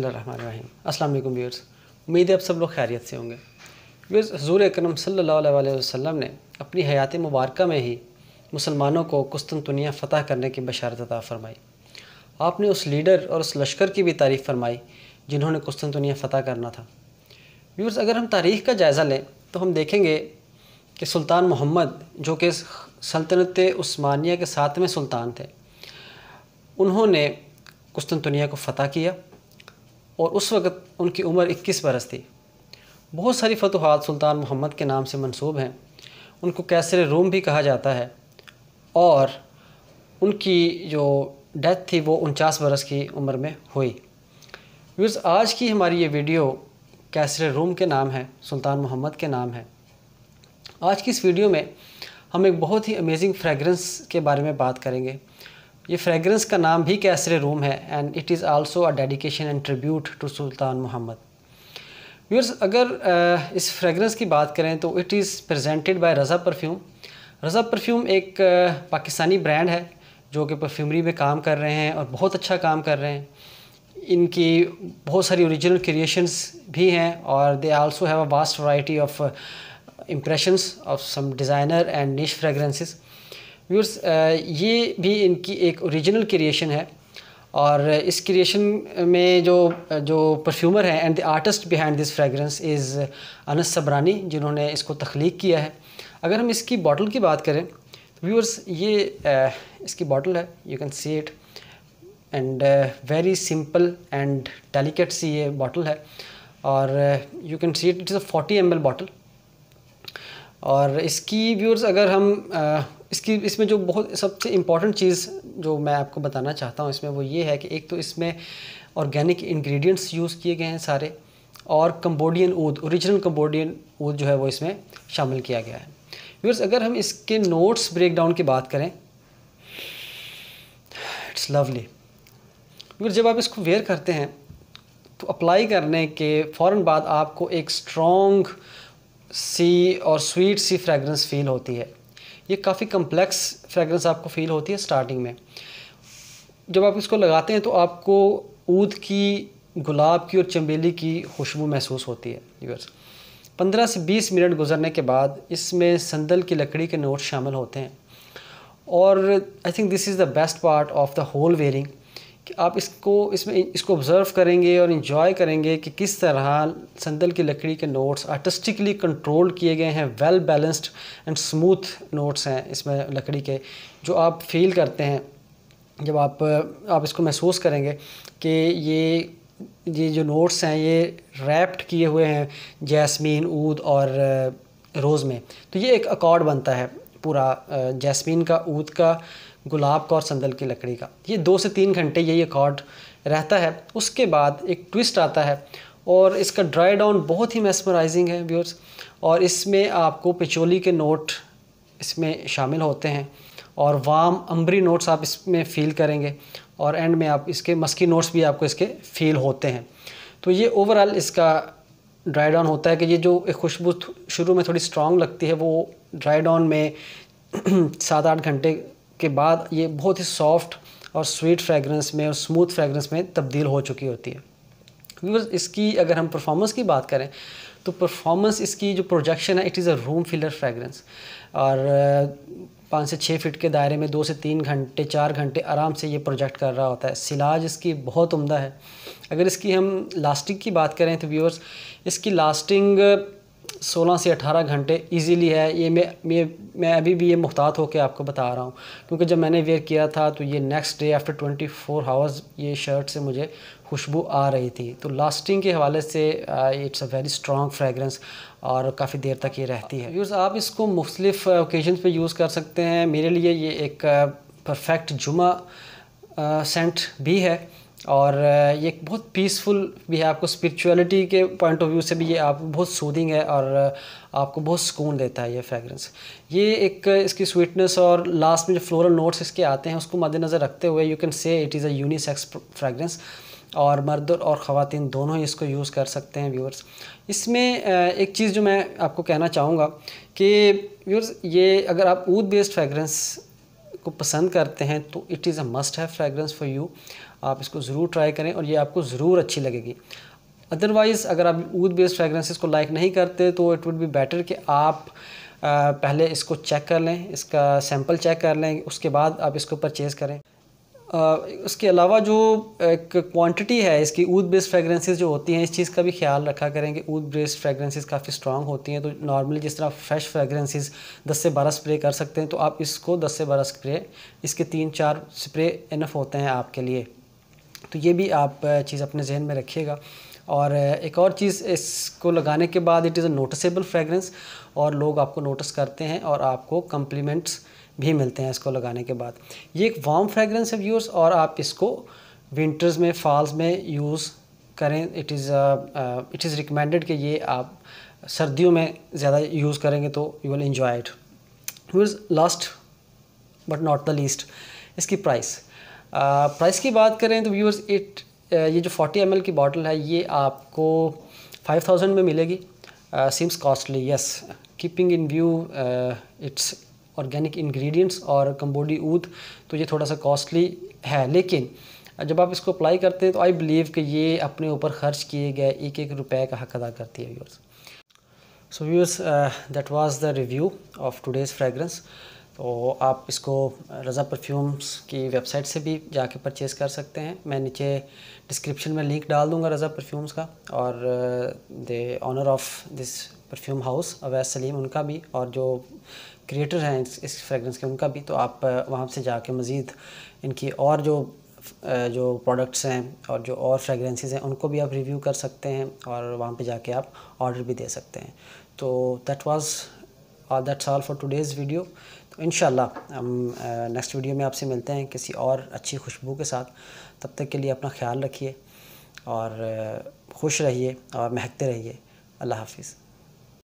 बसमीम अस्सलाम वालेकुम व्यूअर्स उम्मीद है आप सब लोग खैरियत से होंगे व्यूअर्स हजूर अक्रम सल्लल्लाहु अलैहि वसल्लम ने अपनी हयात मुबारक में ही मुसलमानों को कुस्तनतनिया फ़तह करने की बशारत अता फरमाई आपने उस लीडर और उस लश्कर की भी तारीफ़ फरमाई जिन्होंने कुस्तनतनिया फ़तह करना था व्यूअर्स अगर हम तारीख़ का जायज़ा लें तो हम देखेंगे कि सुल्तान मोहम्मद जो कि सल्तनत उस्मानिया के सातवें सुल्तान थे उन्होंने कुस्तनतनिया को फ़तह किया और उस वक़्त उनकी उम्र इक्कीस बरस थी बहुत सारी फतूहत सुल्तान मोहम्मद के नाम से मंसूब हैं उनको कैसर रोम भी कहा जाता है और उनकी जो डेथ थी वो उनचास बरस की उम्र में हुई व्यूज़ आज की हमारी ये वीडियो कैसर रोम के नाम है सुल्तान मोहम्मद के नाम है आज की इस वीडियो में हम एक बहुत ही अमेजिंग फ्रेगरेंस के बारे में बात करेंगे ये फ्रेगरेंस का नाम भी कैसर रूम है and it is also a dedication and tribute to Sultan Mohammad viewers अगर इस फ्रेगरेंस की बात करें तो it is presented by Raza perfume Raza perfume एक पाकिस्तानी ब्रांड है जो कि परफ्यूमरी में काम कर रहे हैं और बहुत अच्छा काम कर रहे हैं इनकी बहुत सारी ओरिजिनल क्रिएशंस भी हैं और they also have a vast variety of impressions of some designer and niche fragrances viewers ये भी इनकी एक ओरिजिनल क्रिएशन है और इस क्रिएशन में जो जो परफ्यूमर हैं and the artist behind this fragrance is Anas Sabrani जिन्होंने इसको तख्लीक किया है अगर हम इसकी बॉटल की बात करें तो व्यूअर्स ये इसकी बॉटल है you can see it and very simple and delicate सी ये बॉटल है और you can see it it is a forty ML एल बॉटल और इसकी व्यूअर्स अगर हम आ, इसकी इसमें जो बहुत सबसे इम्पॉर्टेंट चीज़ जो मैं आपको बताना चाहता हूँ इसमें वो ये है कि एक तो इसमें ऑर्गेनिक इंग्रेडिएंट्स यूज़ किए गए हैं सारे और कम्बोडियन ऊद ओरिजिनल कम्बोडियन ऊद जो है वो इसमें शामिल किया गया है व्यूअर्स अगर हम इसके नोट्स ब्रेक डाउन की बात करें इट्स लवली व्यूअर्स जब आप इसको वेयर करते हैं तो अप्लाई करने के फ़ौर बाद आपको एक स्ट्रॉन्ग सी और स्वीट सी फ्रेगरेंस फील होती है ये काफ़ी कम्प्लेक्स फ्रेगरेंस आपको फील होती है स्टार्टिंग में जब आप इसको लगाते हैं तो आपको ऊद की गुलाब की और चमेली की खुशबू महसूस होती है व्यूअर्स 15 से 20 मिनट गुजरने के बाद इसमें संदल की लकड़ी के नोट शामिल होते हैं और I think this is the best part of the whole wearing कि आप इसको इसमें इसको ऑब्ज़र्व करेंगे और इन्जॉय करेंगे कि किस तरह संदल की लकड़ी के नोट्स आर्टिस्टिकली कंट्रोल किए गए हैं well balanced and smooth notes हैं इसमें लकड़ी के जो आप फील करते हैं जब आप आप इसको महसूस करेंगे कि ये ये जो नोट्स हैं ये रैप्ड किए हुए हैं जैस्मीन ऊद और रोज़ में तो ये एक अकॉर्ड बनता है पूरा जैस्मीन का ऊद का गुलाब का और संदल की लकड़ी का ये दो से तीन घंटे यही अकॉर्ड रहता है उसके बाद एक ट्विस्ट आता है और इसका ड्राई डाउन बहुत ही मैसमराइजिंग है व्यूअर्स और इसमें आपको पिचोली के नोट इसमें शामिल होते हैं और वाम अम्बरी नोट्स आप इसमें फ़ील करेंगे और एंड में आप इसके मस्की नोट्स भी आपको इसके फ़ील होते हैं तो ये ओवरऑल इसका ड्राई डाउन होता है कि ये जो एक खुशबू शुरू में थोड़ी स्ट्रॉन्ग लगती है वो ड्राई डाउन में सात आठ घंटे के बाद ये बहुत ही सॉफ्ट और स्वीट फ्रेगरेंस में और स्मूथ फ्रेगरेंस में तब्दील हो चुकी होती है व्यूवर्स इसकी अगर हम परफॉर्मेंस की बात करें तो परफॉर्मेंस इसकी जो प्रोजेक्शन है it is a room filler fragrance और पाँच से छः फीट के दायरे में दो से तीन घंटे चार घंटे आराम से ये प्रोजेक्ट कर रहा होता है सिलाज इसकी बहुत उम्दा है अगर इसकी हम लास्टिंग की बात करें तो व्यूअर्स इसकी लास्टिंग सोलह से अठारह घंटे इजीली है ये मैं ये मैं अभी भी ये मुख्तात होकर आपको बता रहा हूँ क्योंकि जब मैंने वेयर किया था तो ये next day after twenty four hours ये शर्ट से मुझे खुशबू आ रही थी तो लास्टिंग के हवाले से it's a very strong fragrance और काफ़ी देर तक ये रहती है यूज़ आप इसको मुख्तफ ओकेजन पर यूज़ कर सकते हैं मेरे लिए ये एक परफेक्ट जुमा सेंट भी है और ये बहुत पीसफुल भी है आपको स्पिरिचुअलिटी के पॉइंट ऑफ व्यू से भी ये आप बहुत सूदिंग है और आपको बहुत सुकून देता है ये फ्रेगरेंस ये एक इसकी स्वीटनेस और लास्ट में जो फ्लोरल नोट्स इसके आते हैं उसको मद्देनज़र रखते हुए you can say it is a unisex fragrance और मर्द और ख़वान दोनों ही इसको यूज़ कर सकते हैं व्यूअर्स इसमें एक चीज़ जो मैं आपको कहना चाहूँगा कि व्यूअर्स ये अगर आप ऊद बेस्ड फ्रेगरेंस को पसंद करते हैं तो it is a must have fragrance for you आप इसको ज़रूर ट्राई करें और ये आपको ज़रूर अच्छी लगेगी अदरवाइज़ अगर आप ऊद बेस्ड फ्रेगरेंसेस को लाइक नहीं करते तो इट वुड बी बेटर कि आप पहले इसको चेक कर लें इसका सैम्पल चेक कर लें उसके बाद आप इसको परचेज़ करें उसके अलावा जो एक क्वांटिटी है इसकी ऊद बेस्ड फ्रेगरेंसेस जो होती हैं इस चीज़ का भी ख्याल रखा करें कि ऊद बेस्ड फ्रेगरेंसेस काफ़ी स्ट्रांग होती हैं तो नॉर्मली जिस तरह फ्रेश फ्रेगरेंसेस 10 से 12 स्प्रे कर सकते हैं तो आप इसको 10 से 12 स्प्रे इसके तीन चार स्प्रे इनफ होते हैं आपके लिए तो ये भी आप चीज़ अपने जहन में रखिएगा और एक और चीज़ इसको लगाने के बाद it is a noticeable fragrance और लोग आपको नोटिस करते हैं और आपको कम्प्लीमेंट्स भी मिलते हैं इसको लगाने के बाद ये एक वार्म फ्रेगरेंस है व्यूअर्स और आप इसको विंटर्स में फॉल्स में यूज़ करें it is it is recommended कि ये आप सर्दियों में ज़्यादा यूज़ करेंगे तो you will enjoy it viewers last but not the least इसकी प्राइस प्राइस uh, की बात करें तो व्यूअर्स इट uh, ये जो 40 एम की बॉटल है ये आपको 5000 में मिलेगी seems costly yes keeping in view it's organic ingredients और कम्बोडी ऊद तो ये थोड़ा सा कॉस्टली है लेकिन जब आप इसको अप्लाई करते हैं तो आई बिलीव कि ये अपने ऊपर खर्च किए गए एक एक रुपए का हक अदा करती है viewers so viewers that was the review of today's fragrance तो आप इसको रज़ा परफ्यूम्स की वेबसाइट से भी जाके परचेज़ कर सकते हैं मैं नीचे डिस्क्रिप्शन में लिंक डाल दूंगा रज़ा परफ्यूम्स का और the owner of this perfume house Awais Saleem उनका भी और जो क्रिएटर हैं इस, इस फ्रेगरेंस के उनका भी तो आप वहाँ से जाके मज़ीद इनकी और जो जो प्रोडक्ट्स हैं और जो और फ्रेगरेंसेज़ हैं उनको भी आप रिव्यू कर सकते हैं और वहाँ पे जाके आप ऑर्डर भी दे सकते हैं तो that was that's all for today's video तो इन हम नेक्स्ट वीडियो में आपसे मिलते हैं किसी और अच्छी खुशबू के साथ तब तक के लिए अपना ख्याल रखिए और खुश रहिए और महकते रहिए अल्लाह हाफिज़